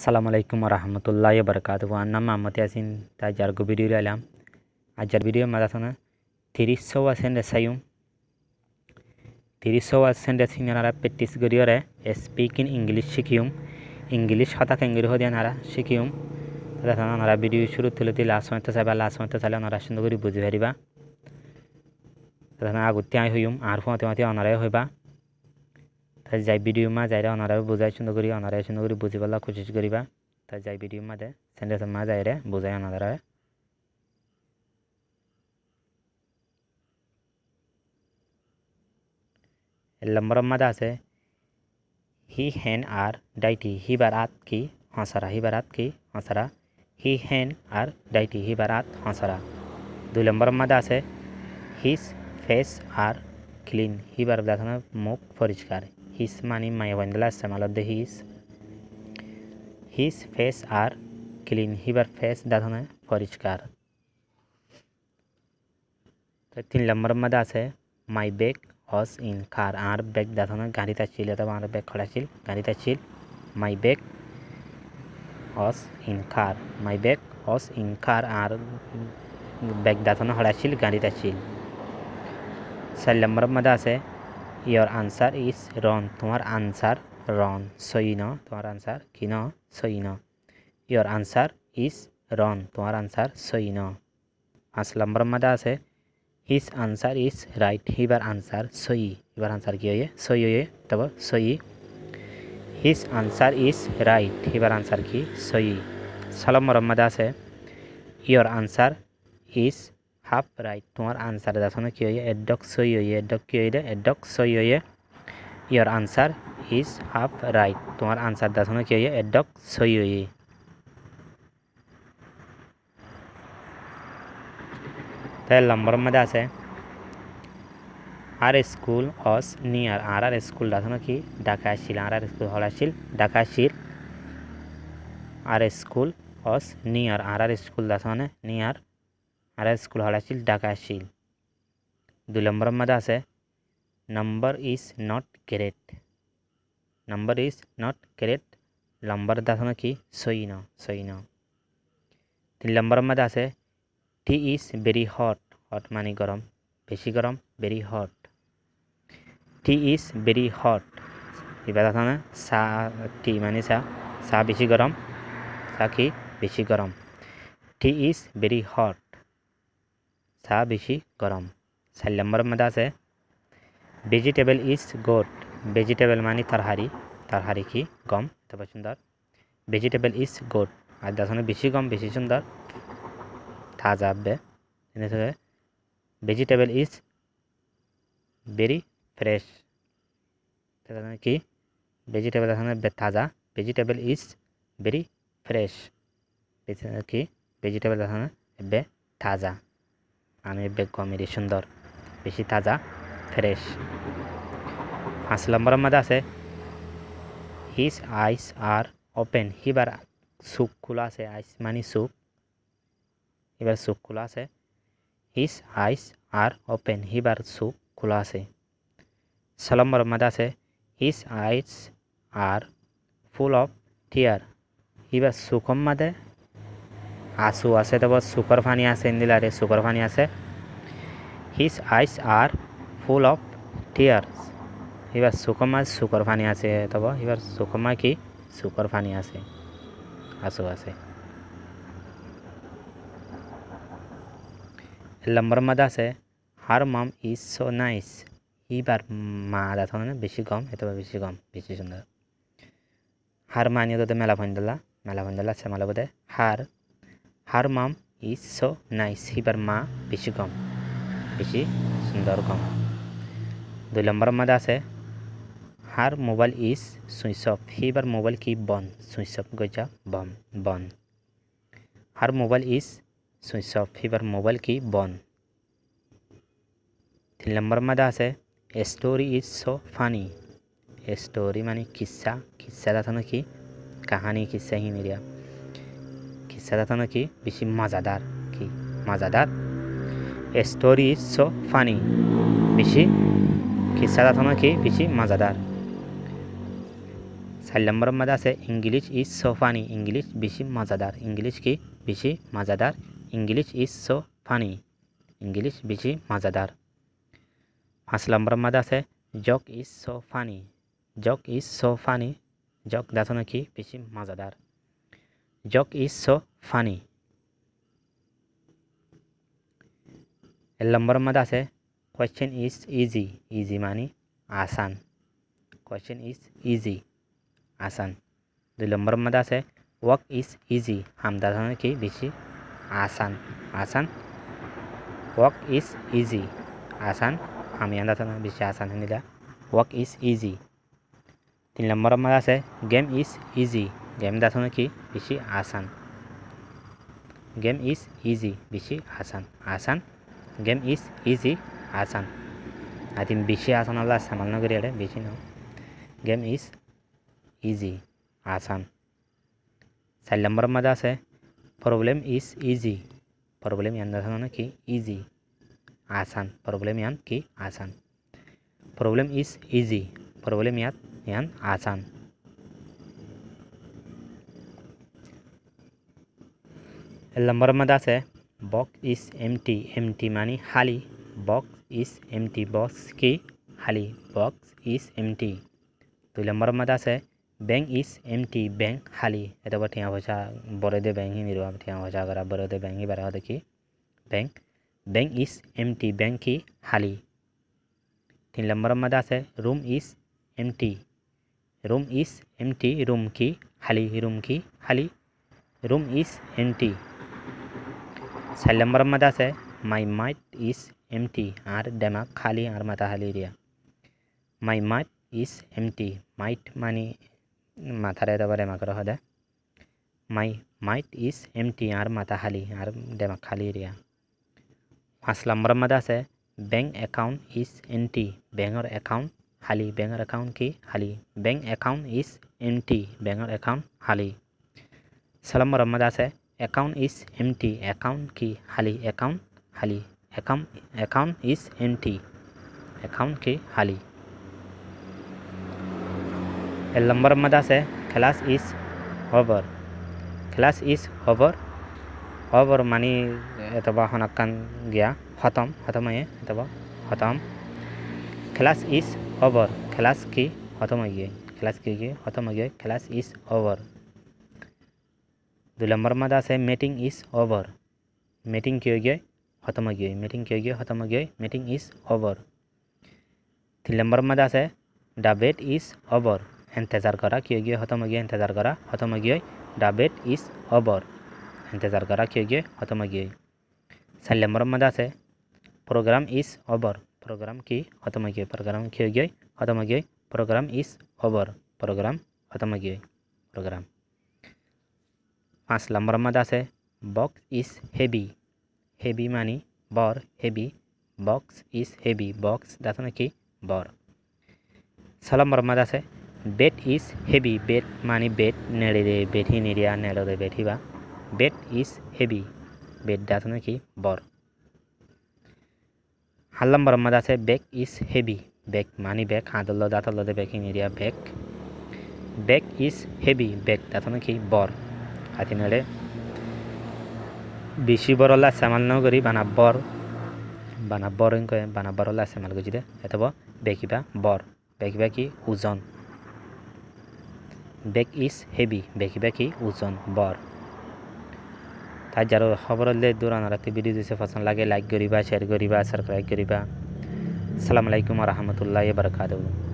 সালাম আলাইকুম রহমতুল্লাহ বরকাত নাম মোহাম্মদ ইয়াসিন তাই যার ভিডিও এলাম আর যার ভিডিও তিরিশ তিরিশশো আসেন রেসাইম তিরিশশো আসেন রেসিং আনারা প্র্যাকটিস করিওরে স্পিক ইন ইংলিশ শিখিউম ইংলিশ হতা কেঙ্গুরি হদিয়া নারা শিখিউম তাদের ভিডিও শুরু তুলে দিয়ে লাস্ট পর্যন্ত চাইবা লাস্ট পর্যন্ত চাইলে ওনারা সুন্দর করে বুঝি পারিবা তাদের আগতে আই হইম আর ফোন অনারাই হইবা তাই যাই जाए মা যাইরা ওনারা বোঝাই সুন্দর করি ওনারা সুন্দর করে বুঝিবালা কোশিস করিবা তাই যাই ভিডিও মাঝে সেন্টেন্সের মা যাইরে বোঝাই ওনারা लम्बरम मदा से ही हैन आर डाइटी ही आत की हंसरा ही आत की हंसरा ही हैन आर डाइटी ही बारात हंसरा दो लम्बरम मदा से हिस फेस आर क्लीन ही बार मुख परिष्कार his money of the His face are clean, her face দাধনে পরিষ্কার তো তিন নম্বর মধ্যে আছে my bag is in car আর ব্যাগ দাধনে গাড়িতে আছিল অথবা আর ব্যাগ খোলা ছিল গাড়িতে আছিল মাই বেগ হস ইন কার মাই বেগ হস ইন কার আর ব্যাগ দাধনে হড়া ছিল গাড়িতে আছিল চার নম্বর মধ্যে আছে ইয়োর আনসার ইজ রন তোমার আনসার রন সই ন তোমার আনসার কি ন সই ন ইয়োর আনসার ইজ রন তোমার আনসার সই ন পাঁচ নম্বর মাদা আছে হিজ আনসার ইজ রাইট হিবার আনসার সই এবার আনসার কি হয়ে সই হয়ে তব সই হিজ আনসার ইজ রাইট হিবার আনসার কি সই সালম্বর মাদা আছে your answer is half right তোমার আনসার দেখো কী হইয়ে এডক সই হইয়ে এডক কী হইলে এডক সই হইয়ে your answer is half right তোমার আনসার দেখো কী হইয়ে এডক সই হইয়ে তাহলে নম্বর মধ্যে আছে আর স্কুল অস নিয়ার আর আর স্কুল দেখো কি ঢাকা আসছিল আর আর স্কুল হল আসছিল ঢাকা আসছিল আর স্কুল অস নিয়ার আর আর স্কুল দেখো নিয়ার আর স্কুল হল আছিল ডাকা আছিল দুই নম্বরের মধ্যে আছে number is not great number is not great number দাসন মানে কি সৈন্য সৈন্য তিন নম্বরের মধ্যে আছে tea is very hot hot মানে গরম বেশি গরম very hot tea is very hot এবার দাসন চাহ টি মানে চাহ চাহ বেশি গরম চাহ কি বেশি গরম টি ইজ ভেরি হট চা বেশি গরম চার নম্বরের মধ্যে আছে ভেজিটেবল ইজ গোড ভেজিটেবল মানে তরহারি তরহারি কি গম তবে সুন্দর ভেজিটেবল ইজ গোড আর দাসনে বেশি গম বেশি সুন্দর ঠাজা বে ভেজিটেবল ইজ ভেরি ফ্রেশ কি ভেজিটেবল আসলে তাজা ভেজিটেবল ইজ ভেরি ফ্রেশ কি ভেজিটেবল এবে বে তাজা আমি বেগ কমেডি সুন্দর বেশি তাজা ফ্রেশ পাঁচ নম্বরের মধ্যে আছে হিস আইস আর ওপেন হিবার চুক খোলা আছে আইস মানে চুক এবার চুক খোলা আছে হিস আইস আর ওপেন হিবার চুক খোলা আছে ছ নম্বরের মধ্যে আছে হিস আইস আর ফুল অফ টিয়ার এবার সুখম মাদে আর আছে তারপর সুকর পানি আছে ইন্দিলারে সুকর পানি আছে হিস আইস আর ফুল অফ টিয়ার্স এবার সুকমা সুকর পানি আছে তারপর এবার সুকমা কি সুকর পানি আছে আসু আছে লম্বর মাদা আছে her mum is so nice এইবার মা দা থাকে বেশি কম এত বেশি কম বেশি সুন্দর হার মানিয়ে তোদের মেলা ফাইন দিলা মেলা ফাইন দিলা সে মালা বোধে হার हार मम इज सो नाइस हिबार मा बेसि गम बेसि सुंदर गम दु नम्बर मद आसे her mobile is switch off हिबार मोबाइल की बन सुइस अफ गजा बम बन her mobile is switch off हिबार मोबाइल की बन तीन नम्बर मद आसे स्टोरी इज सो फानी ए स्टोरी मानी खिस्सा किस्सा दाथन कि कहानी खिस्सा ही मेरिया সাদাতন কি বেশি মজাদার কি মজাদার স্টোরি সো ফানি বেশি কি সাদাতন কি বেশি মজাদার চার নম্বর মধ্যে আছে English is so funny English বেশি মজাদার ইংলিশ কি বেশি মজাদার English is so funny English বেশি মজাদার পাঁচ নম্বর মধ্যে আছে joke is so funny joke is so funny joke দাঁতন কি বেশি মজাদার জক ইজ সো फानी एल नंबर मत आ क्वेश्चन इज इजी इजी मानी आसान क्वेश्चन इज इजी आसान दु नंबर मत आ वर्क इज इजी हम दाने की बेची आसान आसान वर्क इज इजी आसान हम यहाँ दाने बेची आसान है वर्क इज इजी तीन नम्बर मत आ गेम इज इजी गेम दाने की बेची आसान गेम इज इजी बेसि आसान आसान गेम इज इजी आसान आदि बेसि आसान होला सामान्य करी आड़े बेसि ना गेम इज इजी आसान चार नंबर मध्य आसे प्रॉब्लम इज इजी प्रॉब्लम यान कि इजी आसान प्रॉब्लम यान कि आसान प्रॉब्लम इज इजी प्रॉब्लम यान यान आसान लम्बर में दस है बॉक्स इस एम टी एम टी मानी हाली बॉक्स इस एम टी बॉक्स की हाली बॉक्स इस एम टी तो नंबर में है bank is empty bank हाली ये तो बट यहाँ होचा बड़ौदे बैंक ही निर्वाह यहाँ होचा अगर आप बड़ौदे बैंक ही बारह देखिए bank bank is empty bank की हाली तीन लम्बर में दस है room is empty room is empty room की हाली रूम की हाली रूम इस एम टी চার নম্বরের মধ্যে আছে মাই মাইট ইজ এমটি আর ডেমা খালি আর মাথা খালি এরিয়া my mind is empty mind মানে মাথারে তারপর ডেমা করা হদে মাই মাইট ইজ এমটি আর মাথা খালি আর ডেমা খালি এরিয়া পাঁচ নম্বর মধ্যে আছে ব্যাঙ্ক অ্যাকাউন্ট ইজ এমটি ব্যাঙ্কর অ্যাকাউন্ট খালি ব্যাঙ্কর অ্যাকাউন্ট কি খালি ব্যাঙ্ক অ্যাকাউন্ট ইজ এমটি ব্যাঙ্কর অ্যাকাউন্ট খালি ছয় নম্বর মধ্যে আছে অ্যাকাউন্ট ইজ এমটি অ্যাকাউন্ট কি খালি অ্যাকাউন্ট খালি account account is empty account की हाली लंबर मदा से class is over class is over over मानी एतबा हनकान गया हतम हतम ये एतबा हतम क्लास इज हवर क्लास की हतम गए क्लास की गए हतम गए क्लास इज हवर दु नंबरमा दा से मीटिंग इज ओवर मीटिंग क्यों गए खत्म हो गई मीटिंग की गए खत्म हो गई मीटिंग इज ओवर तीन नंबर में है द बेट इज ओवर इंतजार करा क्यों गए खत्म हो गया इंतजार करा खत्म हो गया द बेट इज ओवर इंतजार करा क्यों गए खत्म हो गया चार नंबर में है प्रोग्राम इज ओवर प्रोग्राम की खत्म हो गया प्रोग्राम क्यों गए खत्म हो गया प्रोग्राम इज ओवर प्रोग्राम खत्म हो गया प्रोग्राम পাঁচ নম্বর মত আছে বক্স ইজ হেভি হেভি মানে বর heavy box is heavy box দাস নাকি বর ছ নম্বর মত আছে বেট ইজ হেভি বেড মানে বেড নেড়ে বেঠি নেড়িয়া নেড়ে বেঠি বা বেট ইজ হেভি বেড দাস নাকি বর সাত নম্বর মত আছে বেক ইজ হেভি বেক মানে বেগ হাতল দাঁতল দে বেখি নেড়িয়া bag bag is heavy bag দাঁত নাকি বর അതിനിടെ ബിഷിബറുള്ള അസമാൽ നഗരി বানাব্বর বানাব্বর বানাব্বরല്ല আসামাল গুজিদে এতব বেকিবা বর বেকিবা কি ওজন বেক ইজ হেভি বেকিবা কি ওজন বর তাই যার খবর হলে দূরান রাতে ভিডিও দিছে পছন্দ লাগে লাইক করিবা শেয়ার করিবা সাবস্ক্রাইব করিবা আসসালামু আলাইকুম রহমতুল্লাহ বারকাতু